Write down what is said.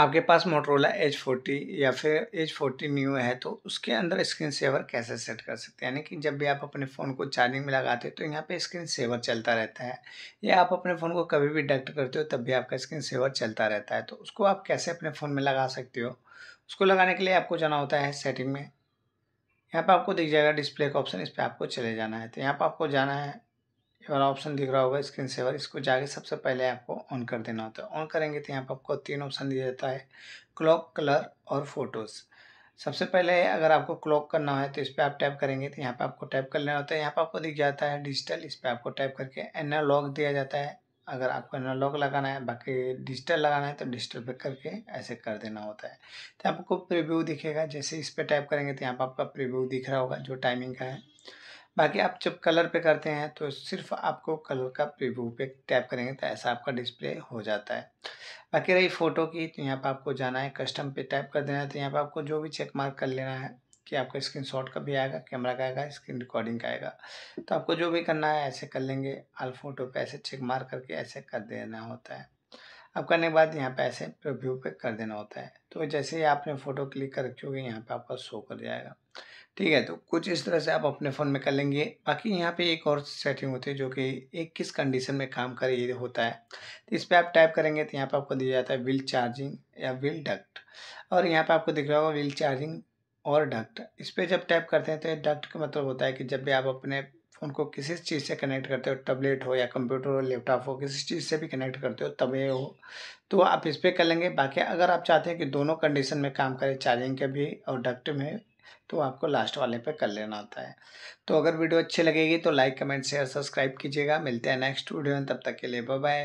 आपके पास Motorola H forty या फिर एच फोर्टी न्यू है तो उसके अंदर स्क्रीन सेवर कैसे सेट कर सकते हैं यानी कि जब भी आप अपने फ़ोन को चार्जिंग में लगाते हो तो यहाँ पे स्क्रीन सेवर चलता रहता है या आप अपने फ़ोन को कभी भी डक्ट करते हो तब भी आपका स्क्रीन सेवर चलता रहता है तो उसको आप कैसे अपने फ़ोन में लगा सकते हो उसको लगाने के लिए आपको जाना होता है सेटिंग में यहाँ पर आपको दिख जाएगा डिस्प्ले का ऑप्शन इस पर आपको चले जाना है तो यहाँ पर आपको जाना है वाला ऑप्शन दिख रहा होगा स्क्रीन सेवर इसको जाके सबसे पहले आपको ऑन कर देना होता है ऑन करेंगे तो यहाँ पर आपको तीन ऑप्शन दिया जाता है क्लॉक कलर और फोटोज़ सबसे पहले अगर आपको क्लॉक करना है तो इस पर आप टैप करेंगे तो यहाँ पर आपको टैप कर लेना होता है यहाँ पर आपको दिख जाता है डिजिटल इस पर आपको टैप करके एनालॉग दिया जाता है अगर आपको एनालॉग लगाना है बाकी डिजिटल लगाना है तो डिजिटल पर करके ऐसे कर देना होता है तो आपको प्रिव्यू दिखेगा जैसे इस पर टैप करेंगे तो यहाँ पर आपका प्रिव्यू दिख रहा होगा जो टाइमिंग का है बाकी आप जब कलर पे करते हैं तो सिर्फ आपको कलर का प्रीव्यू पे टैप करेंगे तो ऐसा आपका डिस्प्ले हो जाता है बाकी रही फ़ोटो की तो यहाँ पर आपको जाना है कस्टम पे टैप कर देना है तो यहाँ पर आपको जो भी चेक मार्क कर लेना है कि आपका शॉट का भी आएगा कैमरा का आएगा स्क्रीन रिकॉर्डिंग का आएगा तो आपको जो भी करना है ऐसे कर लेंगे आल फोटो पर ऐसे चेक मार करके ऐसे कर देना होता है अब करने के बाद यहाँ पर ऐसे प्रिव्यू पे कर देना होता है तो जैसे ही आपने फ़ोटो क्लिक कर रखी होगी यहाँ पर आपका शो कर जाएगा ठीक है तो कुछ इस तरह से आप अपने फ़ोन में कर लेंगे बाकी यहाँ पे एक और सेटिंग होती है जो कि एक किस कंडीशन में काम करे ये होता है तो इस पर आप टाइप करेंगे तो यहाँ पे आपको दिया जाता है विल चार्जिंग या विल डक्ट और यहाँ पे आपको दिख रहा होगा विल चार्जिंग और डक्ट इस पर जब टाइप करते हैं तो डक्ट का मतलब होता है कि जब भी आप अपने फ़ोन को किसी चीज़ से कनेक्ट करते हो टेबलेट हो या कंप्यूटर हो लैपटॉप हो किसी चीज़ से भी कनेक्ट करते हो तब ये हो तो आप इस पर कर लेंगे बाकी अगर आप चाहते हैं कि दोनों कंडीशन में काम करें चार्जिंग के भी और डक्ट में तो आपको लास्ट वाले पे कर लेना होता है तो अगर वीडियो अच्छी लगेगी तो लाइक कमेंट शेयर सब्सक्राइब कीजिएगा मिलते हैं नेक्स्ट वीडियो में तब तक के लिए बाय